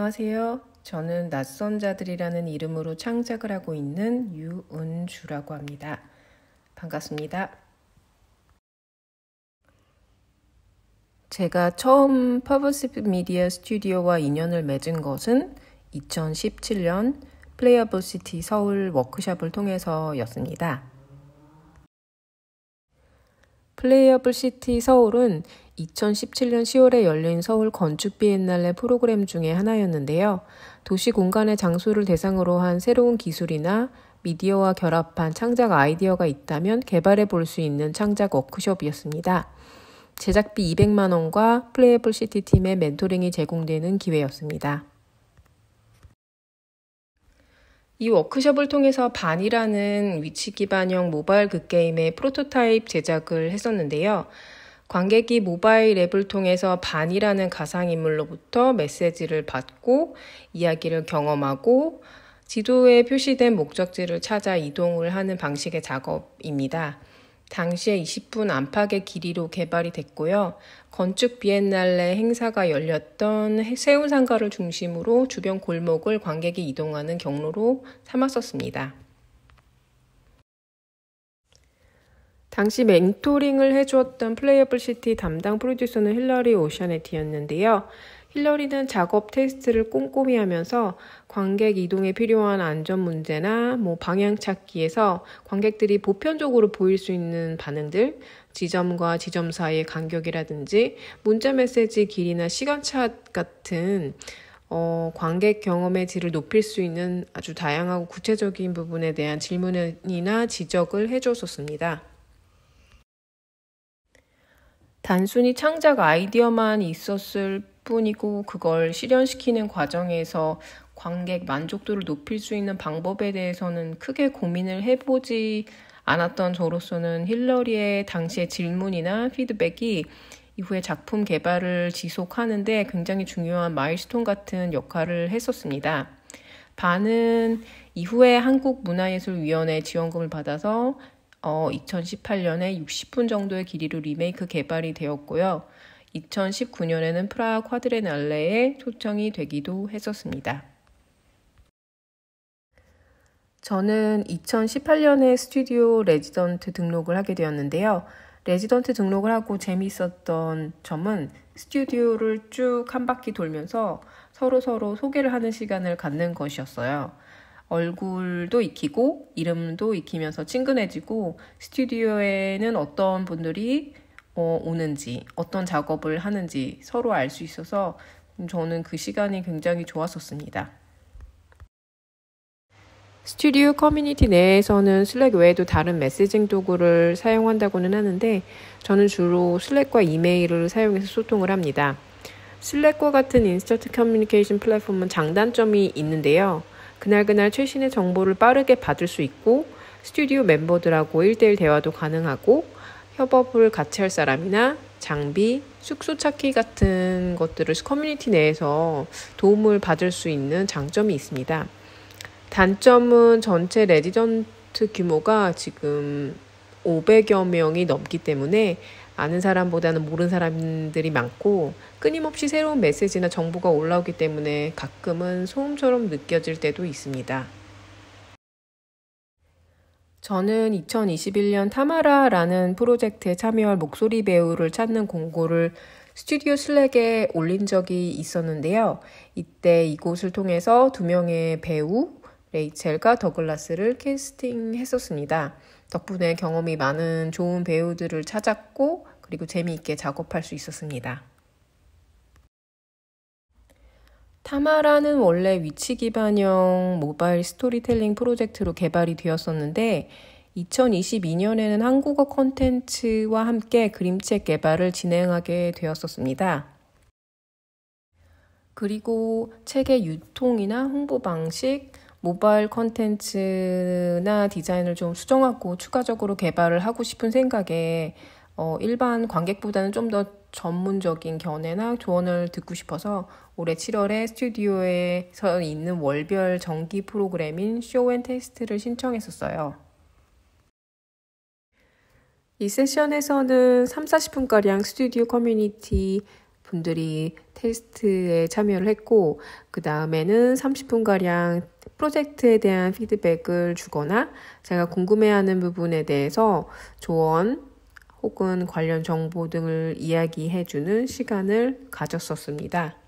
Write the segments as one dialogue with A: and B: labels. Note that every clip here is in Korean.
A: 안녕하세요. 저는 낯선 자들이라는 이름으로 창작을 하고 있는 유은주라고 합니다. 반갑습니다. 제가 처음 퍼버시브 미디어 스튜디오와 인연을 맺은 것은 2017년 플레이어블 시티 서울 워크숍을 통해서였습니다. 플레이어블 시티 서울은 2017년 10월에 열린 서울 건축 비엔날레 프로그램 중에 하나였는데요. 도시 공간의 장소를 대상으로 한 새로운 기술이나 미디어와 결합한 창작 아이디어가 있다면 개발해 볼 수 있는 창작 워크숍이었습니다. 제작비 200만원과 플레이블 어 시티 팀의 멘토링이 제공되는 기회였습니다. 이 워크숍을 통해서 반이라는 위치 기반형 모바일 극게임의 그 프로토타입 제작을 했었는데요. 관객이 모바일 앱을 통해서 반이라는 가상인물로부터 메시지를 받고 이야기를 경험하고 지도에 표시된 목적지를 찾아 이동을 하는 방식의 작업입니다. 당시에 20분 안팎의 길이로 개발이 됐고요. 건축 비엔날레 행사가 열렸던 세운상가를 중심으로 주변 골목을 관객이 이동하는 경로로 삼았었습니다. 당시 멘토링을 해주었던 플레이어블 시티 담당 프로듀서는 힐러리 오샤네티였는데요. 힐러리는 작업 테스트를 꼼꼼히 하면서 관객 이동에 필요한 안전 문제나 뭐 방향 찾기에서 관객들이 보편적으로 보일 수 있는 반응들, 지점과 지점 사이의 간격이라든지 문자 메시지 길이나 시간차 같은 어, 관객 경험의 질을 높일 수 있는 아주 다양하고 구체적인 부분에 대한 질문이나 지적을 해줬었습니다. 단순히 창작 아이디어만 있었을 뿐이고 그걸 실현시키는 과정에서 관객 만족도를 높일 수 있는 방법에 대해서는 크게 고민을 해보지 않았던 저로서는 힐러리의 당시의 질문이나 피드백이 이후에 작품 개발을 지속하는데 굉장히 중요한 마일스톤 같은 역할을 했었습니다. 반은 이후에 한국문화예술위원회 지원금을 받아서 어, 2018년에 60분 정도의 길이로 리메이크 개발이 되었고요. 2019년에는 프라하 콰드레날레에 초청이 되기도 했었습니다. 저는 2018년에 스튜디오 레지던트 등록을 하게 되었는데요. 레지던트 등록을 하고 재미있었던 점은 스튜디오를 쭉 한 바퀴 돌면서 서로 서로 소개를 하는 시간을 갖는 것이었어요. 얼굴도 익히고 이름도 익히면서 친근해지고 스튜디오에는 어떤 분들이 어, 오는지 어떤 작업을 하는지 서로 알 수 있어서 저는 그 시간이 굉장히 좋았었습니다. 스튜디오 커뮤니티 내에서는 슬랙 외에도 다른 메시징 도구를 사용한다고는 하는데 저는 주로 슬랙과 이메일을 사용해서 소통을 합니다. 슬랙과 같은 인스턴트 커뮤니케이션 플랫폼은 장단점이 있는데요. 그날그날 최신의 정보를 빠르게 받을 수 있고 스튜디오 멤버들하고 1대1 대화도 가능하고 협업을 같이 할 사람이나 장비, 숙소 찾기 같은 것들을 커뮤니티 내에서 도움을 받을 수 있는 장점이 있습니다. 단점은 전체 레지던트 규모가 지금 500여 명이 넘기 때문에 아는 사람보다는 모르는 사람들이 많고 끊임없이 새로운 메시지나 정보가 올라오기 때문에 가끔은 소음처럼 느껴질 때도 있습니다. 저는 2021년 타마라라는 프로젝트에 참여할 목소리 배우를 찾는 공고를 스튜디오 슬랙에 올린 적이 있었는데요. 이때 이곳을 통해서 두 명의 배우 레이첼과 더글라스를 캐스팅했었습니다. 덕분에 경험이 많은 좋은 배우들을 찾았고 그리고 재미있게 작업할 수 있었습니다. 타마라는 원래 위치 기반형 모바일 스토리텔링 프로젝트로 개발이 되었었는데 2022년에는 한국어 콘텐츠와 함께 그림책 개발을 진행하게 되었었습니다. 그리고 책의 유통이나 홍보 방식, 모바일 콘텐츠나 디자인을 좀 수정하고 추가적으로 개발을 하고 싶은 생각에 어, 일반 관객보다는 좀 더 전문적인 견해나 조언을 듣고 싶어서 올해 7월에 스튜디오에서 있는 월별 정기 프로그램인 쇼앤 테스트를 신청했었어요. 이 세션에서는 3, 40분가량 스튜디오 커뮤니티 분들이 테스트에 참여를 했고, 그 다음에는 30분가량 프로젝트에 대한 피드백을 주거나 제가 궁금해하는 부분에 대해서 조언, 혹은 관련 정보 등을 이야기해주는 시간을 가졌었습니다.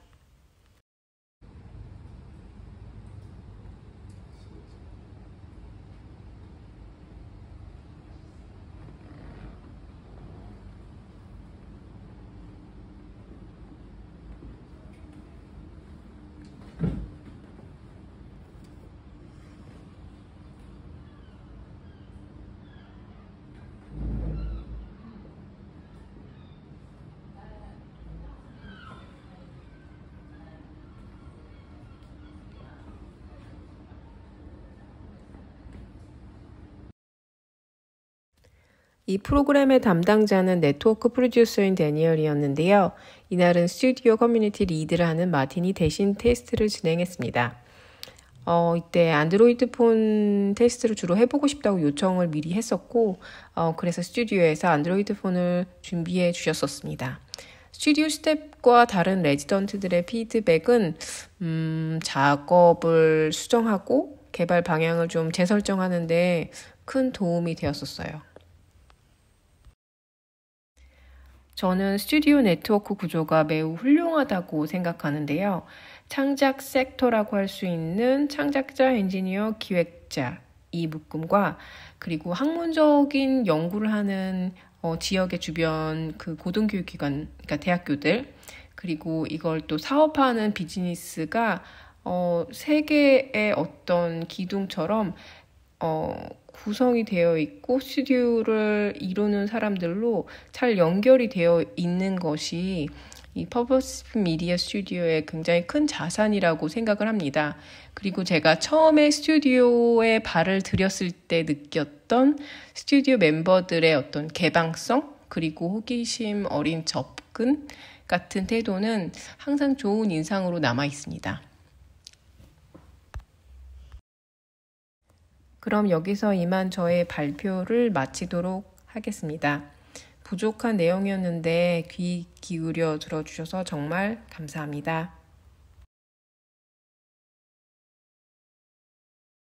A: 이 프로그램의 담당자는 네트워크 프로듀서인 데니얼이었는데요. 이날은 스튜디오 커뮤니티 리드를 하는 마틴이 대신 테스트를 진행했습니다. 어, 이때 안드로이드 폰 테스트를 주로 해보고 싶다고 요청을 미리 했었고, 어, 그래서 스튜디오에서 안드로이드 폰을 준비해 주셨었습니다. 스튜디오 스텝과 다른 레지던트들의 피드백은, 음, 작업을 수정하고 개발 방향을 좀 재설정하는데 큰 도움이 되었었어요. 저는 스튜디오 네트워크 구조가 매우 훌륭하다고 생각하는데요. 창작 섹터라고 할 수 있는 창작자, 엔지니어, 기획자 이 묶음과 그리고 학문적인 연구를 하는 어, 지역의 주변 그 고등교육기관, 그러니까 대학교들 그리고 이걸 또 사업하는 비즈니스가 어, 세계의 어떤 기둥처럼 어, 구성이 되어 있고 스튜디오를 이루는 사람들로 잘 연결이 되어 있는 것이 이 퍼버스 미디어 스튜디오의 굉장히 큰 자산이라고 생각을 합니다. 그리고 제가 처음에 스튜디오에 발을 들였을 때 느꼈던 스튜디오 멤버들의 어떤 개방성 그리고 호기심 어린 접근 같은 태도는 항상 좋은 인상으로 남아 있습니다. 그럼 여기서 이만 저의 발표를 마치도록 하겠습니다. 부족한 내용이었는데 귀 기울여 들어주셔서 정말 감사합니다.